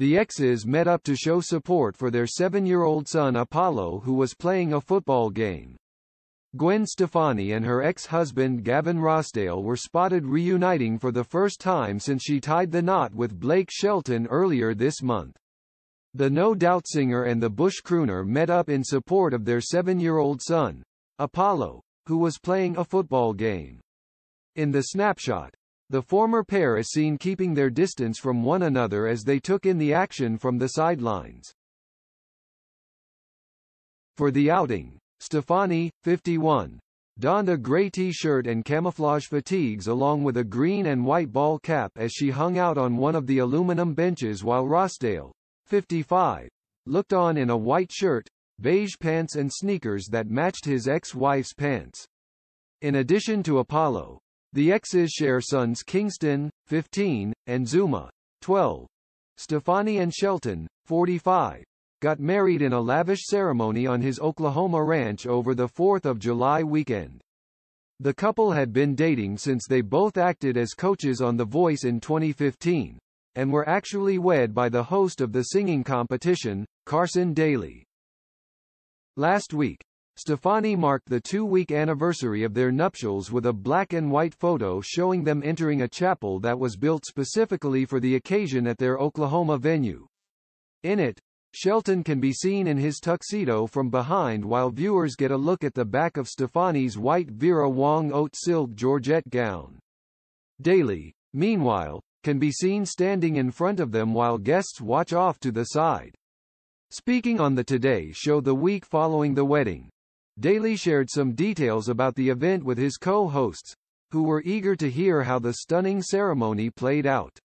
The exes met up to show support for their seven-year-old son Apollo who was playing a football game. Gwen Stefani and her ex-husband Gavin Rossdale were spotted reuniting for the first time since she tied the knot with Blake Shelton earlier this month. The No Doubt singer and the Bush crooner met up in support of their seven-year-old son, Apollo, who was playing a football game. In the snapshot, the former pair is seen keeping their distance from one another as they took in the action from the sidelines. For the outing, Stefani, 51, donned a gray t-shirt and camouflage fatigues along with a green and white ball cap as she hung out on one of the aluminum benches while Rossdale, 55, looked on in a white shirt, beige pants and sneakers that matched his ex-wife's pants. In addition to Apollo, the exes share sons Kingston, 15, and Zuma, 12. Stefani and Shelton, 45, got married in a lavish ceremony on his Oklahoma ranch over the 4th of July weekend. The couple had been dating since they both acted as coaches on The Voice in 2015, and were actually wed by the host of the singing competition, Carson Daly. Last week, Stefani marked the two-week anniversary of their nuptials with a black-and-white photo showing them entering a chapel that was built specifically for the occasion at their Oklahoma venue. In it, Shelton can be seen in his tuxedo from behind while viewers get a look at the back of Stefani's white Vera Wang oat silk Georgette gown. Daly, meanwhile, can be seen standing in front of them while guests watch off to the side. Speaking on the Today Show the week following the wedding, Daly shared some details about the event with his co-hosts, who were eager to hear how the stunning ceremony played out.